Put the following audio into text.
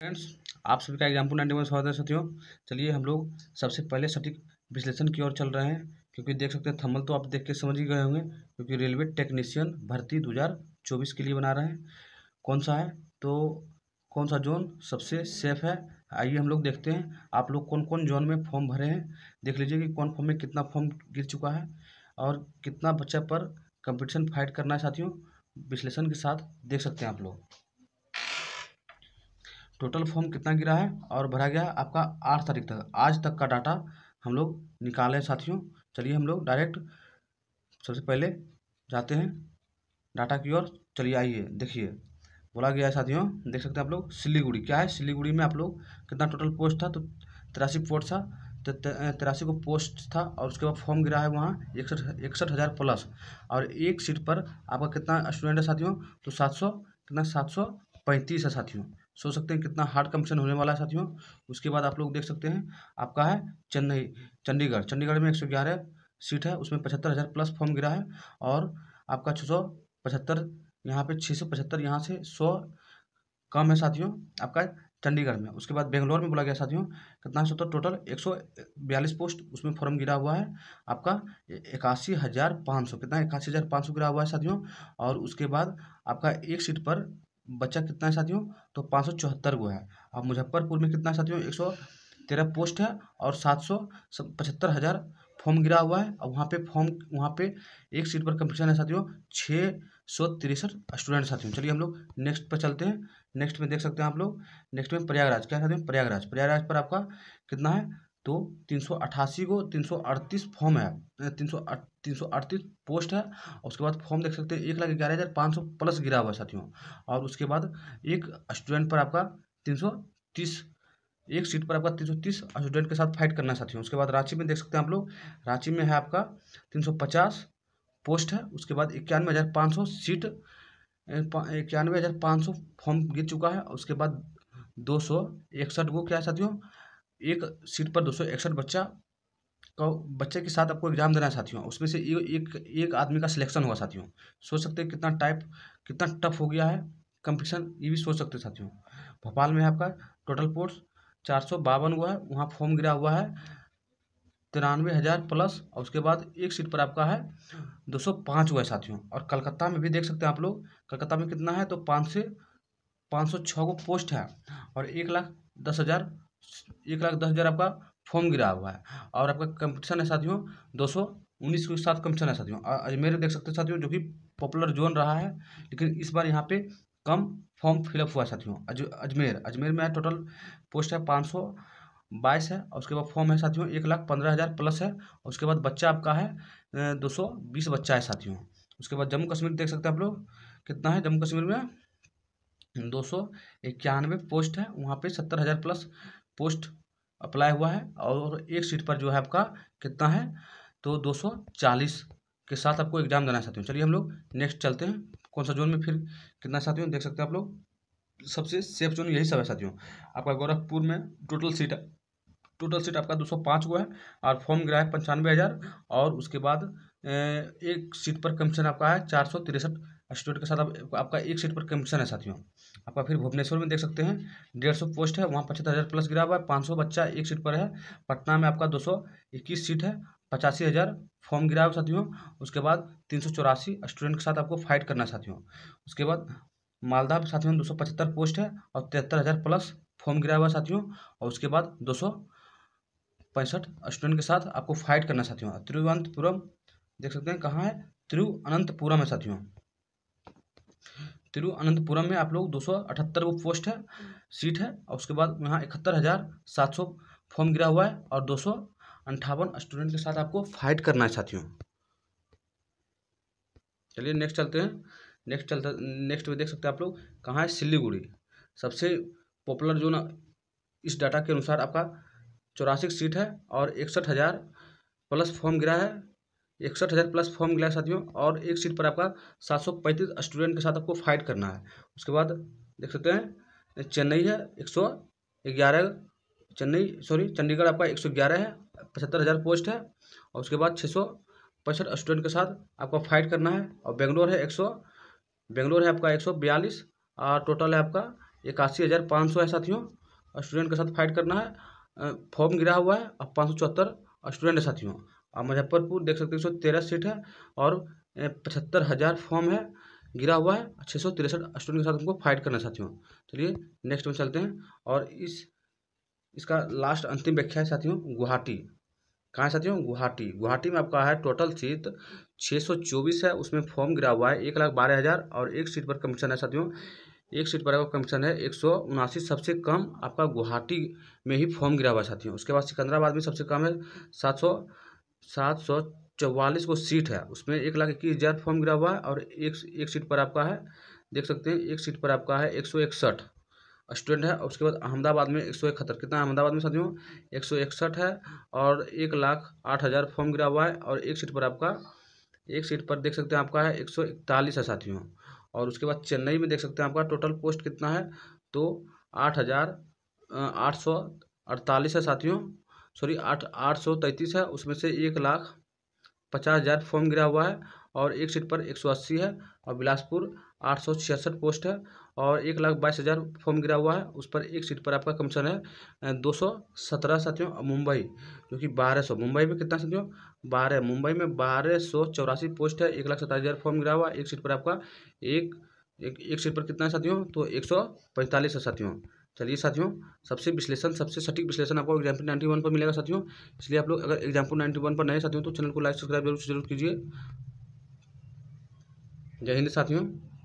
friends आप सभी का एग्जाम्पल नाइन्टी वन स्वागत है साथियों चलिए हम लोग सबसे पहले सटीक विश्लेषण की ओर चल रहे हैं क्योंकि देख सकते हैं थम्बल तो आप देख के समझ ही गए होंगे क्योंकि रेलवे टेक्नीशियन भर्ती 2024 के लिए बना रहे हैं कौन सा है तो कौन सा जोन सबसे सेफ है आइए हम लोग देखते हैं आप लोग कौन कौन जोन में फॉर्म भरे हैं देख लीजिए कि कौन फॉर्म में कितना फॉर्म गिर चुका है और कितना बच्चा पर कंपटीशन फाइट करना है साथियों विश्लेषण के साथ देख सकते हैं आप लोग टोटल फॉर्म कितना गिरा है और भरा गया आपका आठ तारीख तक आज तक का डाटा हम लोग निकालें साथियों चलिए हम लोग डायरेक्ट सबसे पहले जाते हैं डाटा की ओर चलिए आइए देखिए बोला गया है साथियों देख सकते हैं आप लोग सिलीगुड़ी क्या है सिलीगुड़ी में आप लोग कितना टोटल पोस्ट था तो तिरासी पोस्ट था तो तिरासी को पोस्ट था और उसके बाद फॉर्म गिरा है वहाँ इकसठ इकसठ हज़ार प्लस और एक सीट पर आपका कितना स्टूडेंट है साथियों तो सात सौ कितना सात सौ पैंतीस है साथियों सोच सकते हैं कितना हार्ड कंपटीशन होने वाला है साथियों उसके बाद आप लोग देख सकते हैं आपका है चेन्नई चंडीगढ़ चंडीगढ़ में एक सौ ग्यारह सीट है उसमें पचहत्तर हज़ार प्लस फॉर्म गिरा है और आपका छः सौ पचहत्तर यहाँ पे छः सौ पचहत्तर यहाँ से सौ कम है साथियों आपका चंडीगढ़ में उसके बाद बेंगलोर में बोला गया साथियों कितना सौ तो टोटल एक सौ बयालीस पोस्ट उसमें फॉर्म गिरा हुआ है आपका इक्यासी हज़ार पाँच सौ कितना इक्यासी हज़ार पाँच सौ गिरा हुआ है साथियों और उसके बाद आपका एक सीट पर बच्चा कितना है साथियों तो पाँच सौ चौहत्तर गो है अब मुजफ्फरपुर में कितना साथियों एक सौ तेरह पोस्ट है और सात सौ पचहत्तर हज़ार फॉर्म गिरा हुआ है और वहाँ पे फॉर्म वहाँ पे एक सीट पर कंपटीशन है साथियों छः सौ तिरसठ स्टूडेंट साथियों चलिए हम लोग नेक्स्ट पर चलते हैं नेक्स्ट में देख सकते हैं आप लोग नेक्स्ट में प्रयागराज क्या साथियों प्रयागराज प्रयागराज पर आपका कितना है तो तीन सौ अट्ठासी को तीन सौ अड़तीस फॉर्म है तो तीन सौ तीन सौ अड़तीस पोस्ट है और उसके बाद फॉर्म देख सकते हैं एक लाख ग्यारह हज़ार पाँच सौ प्लस गिरा हुआ है साथियों और उसके बाद एक स्टूडेंट पर आपका तीन सौ तीस एक सीट पर आपका तीन सौ तीस स्टूडेंट के साथ फाइट करना है साथियों उसके बाद रांची में देख सकते हैं आप लोग रांची में है आपका तीन सौ पचास पोस्ट है उसके बाद इक्यानवे हज़ार पाँच सौ सीट इक्यानवे हज़ार पाँच सौ फॉर्म गिर चुका है उसके बाद दो सौ इकसठ को क्या साथियों एक सीट पर दो सौ इकसठ बच्चा का बच्चे के साथ आपको एग्जाम देना है साथियों उसमें से एक एक आदमी का सिलेक्शन हुआ साथियों सोच सकते हैं कितना टाइप कितना टफ हो गया है कंपटीशन ये भी सोच सकते हैं साथियों भोपाल में आपका टोटल पोर्ट्स चार सौ बावन हुआ है वहाँ फॉर्म गिरा हुआ है तिरानवे हज़ार प्लस और उसके बाद एक सीट पर आपका है दो सौ पाँच हुआ है साथियों और कलकत्ता में भी देख सकते हैं आप लोग कलकत्ता में कितना है तो पाँच से पाँच सौ छः को पोस्ट है और एक लाख दस हज़ार एक लाख दस हज़ार आपका फॉर्म गिरा हुआ है और आपका कंपटीशन है साथियों दो सौ उन्नीस के साथ कंपटीशन है साथियों अजमेर देख सकते हैं साथियों जो कि पॉपुलर जोन रहा है लेकिन इस बार यहाँ पे कम फॉर्म फिलअप हुआ है साथियों अज, अजमेर अजमेर में टोटल पोस्ट है पाँच सौ बाईस है और उसके बाद फॉर्म है साथियों एक लाख पंद्रह हज़ार प्लस है और उसके बाद बच्चा आपका है दो सौ बीस बच्चा है साथियों उसके बाद जम्मू कश्मीर देख सकते हैं आप लोग कितना है जम्मू कश्मीर में दो सौ इक्यानवे पोस्ट है वहाँ पे सत्तर हज़ार प्लस पोस्ट अप्लाई हुआ है और एक सीट पर जो है आपका कितना है तो 240 के साथ आपको एग्जाम देना चाहते हैं चलिए हम लोग नेक्स्ट चलते हैं कौन सा जोन में फिर कितना साथियों देख सकते हैं आप लोग सबसे सेफ जोन यही सब है साथियों आपका गोरखपुर में टोटल सीट टोटल सीट आपका 205 गो है और फॉर्म गिरा है पंचानवे हज़ार और उसके बाद एक सीट पर कमीशन आपका है चार सौ तिरसठ स्टूडेंट के साथ आप, आपका एक सीट पर कमीशन है साथियों आपका फिर भुवनेश्वर में देख सकते हैं डेढ़ सौ पोस्ट है वहाँ पचहत्तर हज़ार प्लस गिरा हुआ है पाँच सौ बच्चा एक सीट पर है पटना में आपका दो सौ इक्कीस सीट है पचासी हज़ार फॉर्म गिरा हुआ साथियों उसके बाद तीन सौ चौरासी स्टूडेंट के साथ आपको फाइट करना साथियों उसके बाद मालदा में साथियों दो सौ पचहत्तर पोस्ट है और तिहत्तर हज़ार प्लस फॉर्म गिरा हुआ साथियों और उसके बाद दो सौ पैंसठ स्टूडेंट के साथ आपको फाइट करना साथियों तिरुवनंतपुरम देख सकते हैं कहाँ है तिरुवनंतपुरम है साथियों तिरुअनंतपुरम में आप लोग दो सौ अठहत्तर वो पोस्ट है सीट है और उसके बाद यहाँ इकहत्तर हज़ार सात सौ फॉर्म गिरा हुआ है और दो सौ अंठावन स्टूडेंट के साथ आपको फाइट करना है साथियों चलिए नेक्स्ट चलते हैं नेक्स्ट चलता नेक्स्ट में देख सकते हैं आप लोग कहाँ है सिल्लीगुड़ी सबसे पॉपुलर जो ना इस डाटा के अनुसार आपका चौरासी सीट है और इकसठ हज़ार प्लस फॉर्म गिरा है इकसठ हज़ार प्लस फॉर्म मिला है साथियों और एक सीट पर आपका सात सौ पैंतीस स्टूडेंट के साथ आपको फाइट करना है उसके बाद देख सकते हैं चेन्नई है एक सौ ग्यारह चेन्नई सॉरी चंडीगढ़ आपका एक सौ ग्यारह है पचहत्तर हज़ार पोस्ट है और उसके बाद छः सौ पैंसठ स्टूडेंट के साथ आपका फाइट करना है और बेंगलोर है एक सौ बेंगलोर है आपका एक सौ बयालीस और टोटल है आपका इक्यासी हज़ार पाँच सौ है साथियों स्टूडेंट के साथ फाइट करना है फॉर्म गिरा हुआ है और पाँच सौ चौहत्तर स्टूडेंट है साथियों और मुजफ्फरपुर देख सकते हो एक सौ तेरह सीट है और पचहत्तर हज़ार फॉर्म है गिरा हुआ है छः सौ तिरसठ स्टूडेंट के साथ हमको फाइट करना साथियों चलिए नेक्स्ट में चलते हैं और इस इसका लास्ट अंतिम व्याख्या है साथियों गुवाहाटी कहाँ साथियों गुवाहाटी गुवाहाटी में आपका है टोटल सीट छः सौ चौबीस है उसमें फॉर्म गिरा हुआ है एक लाख बारह हज़ार और एक सीट पर कमीशन है साथियों एक सीट पर आपका कमीशन है एक सौ उनासी सबसे कम आपका गुवाहाटी में ही फॉर्म गिरा हुआ है साथियों उसके बाद सिकंदराबाद में सबसे कम है सात सौ सात सौ चौवालीस को सीट है उसमें एक लाख इक्कीस हज़ार फॉर्म गिरा हुआ है और एक एक सीट पर आपका है देख सकते हैं एक सीट पर आपका है एक सौ इकसठ स्टूडेंट है उसके बाद अहमदाबाद में एक सौ इकहत्तर कितना अहमदाबाद में साथियों एक सौ इकसठ है और एक लाख आठ हज़ार फॉर्म गिरा हुआ है और एक सीट पर आपका एक सीट पर देख सकते हैं आपका है एक सौ इकतालीस है साथियों और उसके बाद चेन्नई में देख सकते हैं आपका टोटल पोस्ट कितना है तो आठ हज़ार आठ सौ अड़तालीस है साथियों सॉरी आठ आठ सौ तैंतीस है उसमें से एक लाख पचास हज़ार फॉर्म गिरा हुआ है और एक सीट पर एक सौ अस्सी है और बिलासपुर आठ सौ छियासठ पोस्ट है और एक लाख बाईस हज़ार फॉर्म गिरा हुआ है उस पर एक सीट पर आपका कमीशन है दो सौ सत्रह साथियों मुंबई जो कि बारह सौ मुंबई में कितना साथियों बारह मुंबई में बारह सौ चौरासी पोस्ट है एक लाख सत्ताईस हज़ार फॉर्म गिरा हुआ एक सीट पर आपका एक एक, एक सीट पर कितना साथियों तो एक सौ पैंतालीस है साथियों चलिए साथियों सबसे विश्लेषण सबसे सटीक विश्लेषण आपको एग्जाम्पल नाइन्टी वन पर मिलेगा साथियों इसलिए आप लोग अगर एग्जाम्पल नाइन्टी वन पर नए साथियों तो चैनल को लाइक सब्सक्राइब जरूर जरूर कीजिए जय हिंद साथियों